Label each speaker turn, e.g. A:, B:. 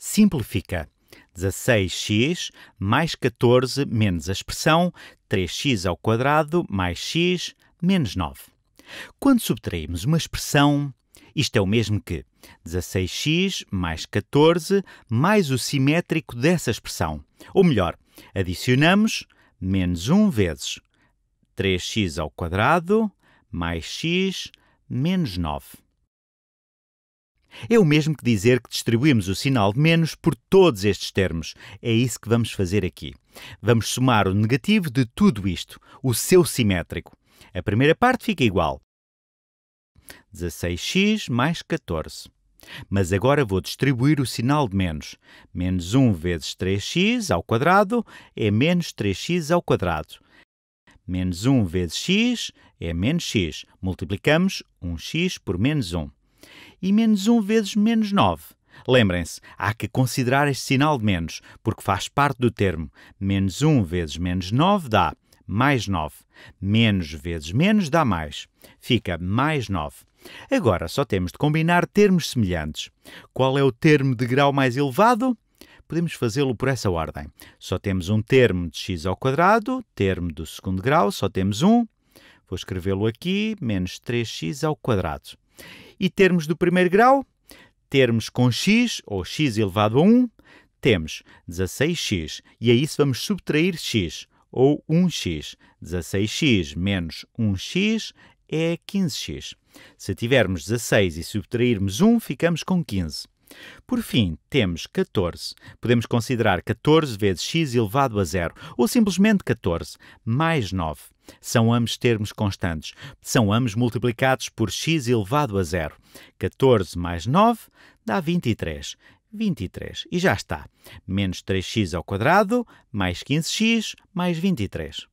A: Simplifica. 16x mais 14 menos a expressão 3x ao quadrado mais x menos 9. Quando subtraímos uma expressão, isto é o mesmo que 16x mais 14 mais o simétrico dessa expressão. Ou melhor, adicionamos menos 1 vezes 3x ao quadrado mais x menos 9. É o mesmo que dizer que distribuímos o sinal de menos por todos estes termos. É isso que vamos fazer aqui. Vamos somar o negativo de tudo isto, o seu simétrico. A primeira parte fica igual. 16x mais 14. Mas agora vou distribuir o sinal de menos. Menos 1 vezes 3x ao quadrado é menos 3x ao quadrado. Menos 1 vezes x é menos x. Multiplicamos 1x por menos 1 e menos 1 vezes menos 9. Lembrem-se, há que considerar este sinal de menos, porque faz parte do termo. Menos 1 vezes menos 9 dá mais 9. Menos vezes menos dá mais. Fica mais 9. Agora só temos de combinar termos semelhantes. Qual é o termo de grau mais elevado? Podemos fazê-lo por essa ordem. Só temos um termo de x ao quadrado, termo do segundo grau, só temos um. Vou escrevê-lo aqui, menos 3x ao quadrado. E termos do primeiro grau, termos com x, ou x elevado a 1, temos 16x, e a isso vamos subtrair x, ou 1x. 16x menos 1x é 15x. Se tivermos 16 e subtrairmos 1, ficamos com 15. Por fim, temos 14. Podemos considerar 14 vezes x elevado a zero, ou simplesmente 14, mais 9. São ambos termos constantes. São ambos multiplicados por x elevado a zero. 14 mais 9 dá 23. 23. E já está. Menos 3x ao quadrado, mais 15x, mais 23.